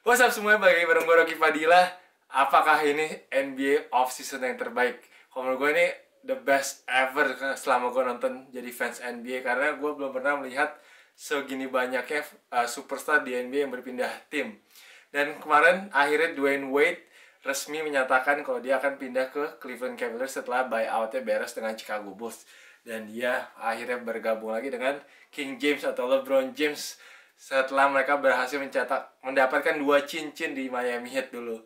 What's up semuanya, bagi bareng gue Rocky Padilla Apakah ini NBA off season yang terbaik? Kalau menurut gue ini the best ever selama gue nonton jadi fans NBA Karena gue belum pernah melihat segini banyaknya uh, superstar di NBA yang berpindah tim Dan kemarin akhirnya Dwayne Wade resmi menyatakan kalau dia akan pindah ke Cleveland Cavaliers setelah buyoutnya beres dengan Chicago Bulls dan dia akhirnya bergabung lagi dengan King James atau LeBron James setelah mereka berhasil mencetak mendapatkan dua cincin di Miami Heat dulu.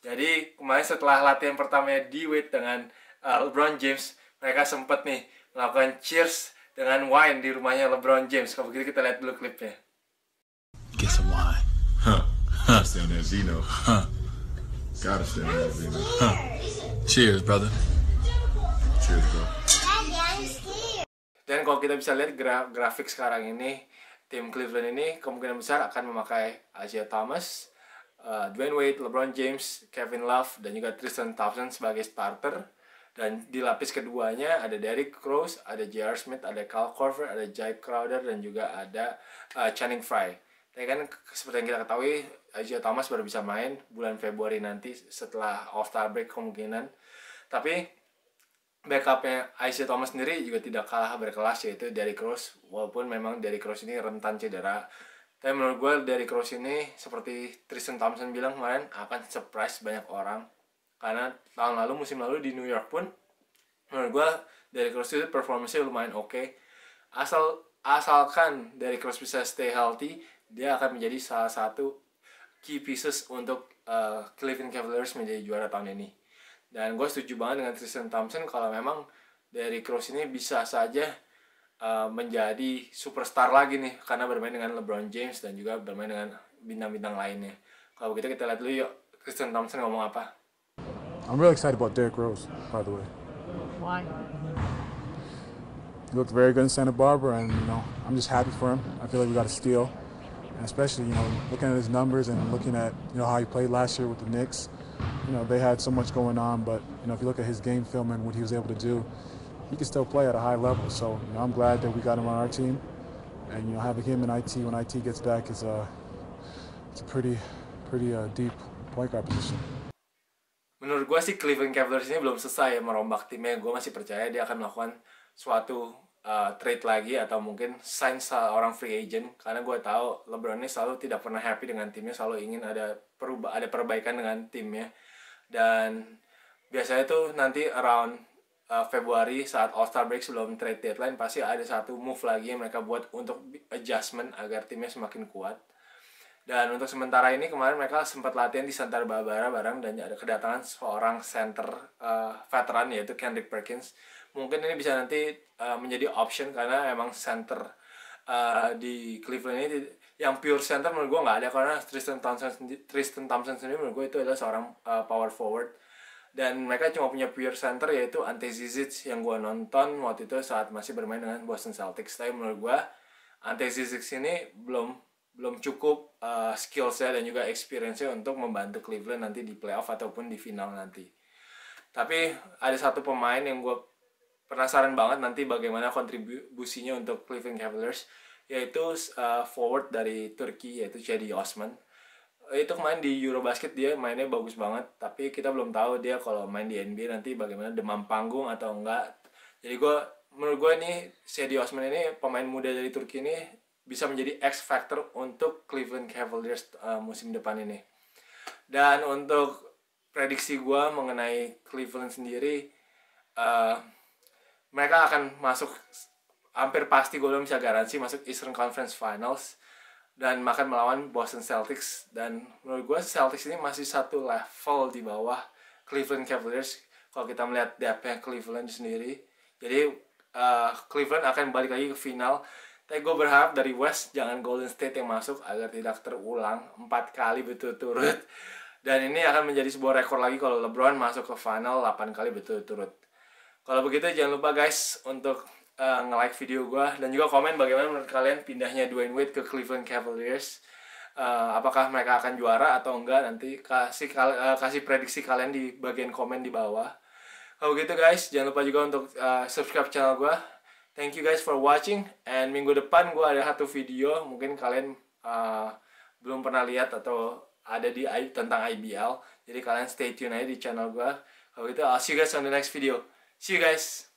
Jadi kemarin setelah latihan pertamanya di Wade dengan uh, LeBron James, mereka sempat nih melakukan cheers dengan wine di rumahnya LeBron James. Kalau begitu kita lihat dulu klipnya. Get some wine. Huh. Huh. there, Huh. Gotta on there, Zeno. Huh. Cheers, brother. Cheers, bro. Dan kalau kita bisa lihat gra grafik sekarang ini, tim Cleveland ini kemungkinan besar akan memakai Isaiah Thomas, uh, eh, Dwayne Wade, LeBron James, Kevin Love, dan juga Tristan Thompson sebagai starter. Dan di lapis keduanya ada Derrick Rose, ada J.R. Smith, ada Kyle Corver, ada Jai Crowder, dan juga ada uh, Channing Frye. Tapi kan seperti yang kita ketahui, Isaiah Thomas baru bisa main bulan Februari nanti setelah All-Star break kemungkinan. Tapi backupnya Isaiah Thomas sendiri juga tidak kalah berkelas yaitu dari Cross walaupun memang dari Cross ini rentan cedera tapi menurut gue dari Cross ini seperti Tristan Thompson bilang kemarin akan surprise banyak orang karena tahun lalu musim lalu di New York pun menurut gue dari Cross itu performanya lumayan oke okay. asal asalkan dari Cross bisa stay healthy dia akan menjadi salah satu key pieces untuk uh, Cleveland Cavaliers menjadi juara tahun ini dan gue setuju banget dengan Tristan Thompson kalau memang dari Cross ini bisa saja uh, menjadi superstar lagi nih karena bermain dengan LeBron James dan juga bermain dengan bintang-bintang lainnya kalau begitu kita lihat dulu yuk Tristan Thompson ngomong apa I'm really excited about Derrick Rose by the way Why? He looked very good in Santa Barbara, and you know, I'm just happy for him. I feel like we got a steal, and especially you know, looking at his numbers and looking at you know how he played last year with the Knicks. you know, they had so much going on. But, you know, if you look at his game film and what he was able to do, he can still play at a high level. So, you know, I'm glad that we got him on our team. And, you know, having him in IT when IT gets back is a, uh, it's a pretty, pretty uh, deep point guard position. Menurut gue sih Cleveland Cavaliers ini belum selesai merombak timnya. Gue masih percaya dia akan melakukan suatu uh, trade lagi atau mungkin sign seorang free agent karena gue tahu LeBron ini selalu tidak pernah happy dengan timnya selalu ingin ada perubah ada perbaikan dengan timnya dan biasanya tuh nanti around uh, Februari saat All Star break sebelum trade deadline pasti ada satu move lagi yang mereka buat untuk adjustment agar timnya semakin kuat dan untuk sementara ini kemarin mereka sempat latihan di Santa Barbara bareng dan ada kedatangan seorang center uh, veteran yaitu Kendrick Perkins. Mungkin ini bisa nanti uh, menjadi option karena emang center uh, di Cleveland ini yang pure center menurut gue nggak ada karena Tristan Thompson Tristan Thompson sendiri menurut gue itu adalah seorang uh, power forward dan mereka cuma punya pure center yaitu Ante Zizic yang gue nonton waktu itu saat masih bermain dengan Boston Celtics tapi menurut gue Ante Zizic ini belum belum cukup uh, saya dan juga experience saya untuk membantu Cleveland nanti di playoff ataupun di final nanti. Tapi ada satu pemain yang gue penasaran banget nanti bagaimana kontribusinya untuk Cleveland Cavaliers yaitu uh, forward dari Turki yaitu Cedi Osman. Eh, itu kemarin di Eurobasket dia mainnya bagus banget, tapi kita belum tahu dia kalau main di NBA nanti bagaimana demam panggung atau enggak. Jadi gue menurut gue nih Cedi Osman ini pemain muda dari Turki ini bisa menjadi X factor untuk Cleveland Cavaliers uh, musim depan ini. Dan untuk prediksi gue mengenai Cleveland sendiri, uh, mereka akan masuk hampir pasti gue belum bisa garansi masuk Eastern Conference Finals dan makan melawan Boston Celtics dan menurut gue Celtics ini masih satu level di bawah Cleveland Cavaliers kalau kita melihat depthnya Cleveland sendiri jadi uh, Cleveland akan balik lagi ke final tapi gue berharap dari West jangan Golden State yang masuk agar tidak terulang empat kali betul turut Dan ini akan menjadi sebuah rekor lagi kalau LeBron masuk ke final 8 kali betul turut Kalau begitu jangan lupa guys untuk uh, nge-like video gue dan juga komen bagaimana menurut kalian pindahnya Dwayne Wade ke Cleveland Cavaliers. Uh, apakah mereka akan juara atau enggak nanti kasih uh, kasih prediksi kalian di bagian komen di bawah. Kalau begitu guys, jangan lupa juga untuk uh, subscribe channel gue Thank you guys for watching and minggu depan gue ada satu video mungkin kalian uh, belum pernah lihat atau ada di tentang IBL. Jadi kalian stay tune aja di channel gue. Kalau gitu, I'll see you guys on the next video. See you guys.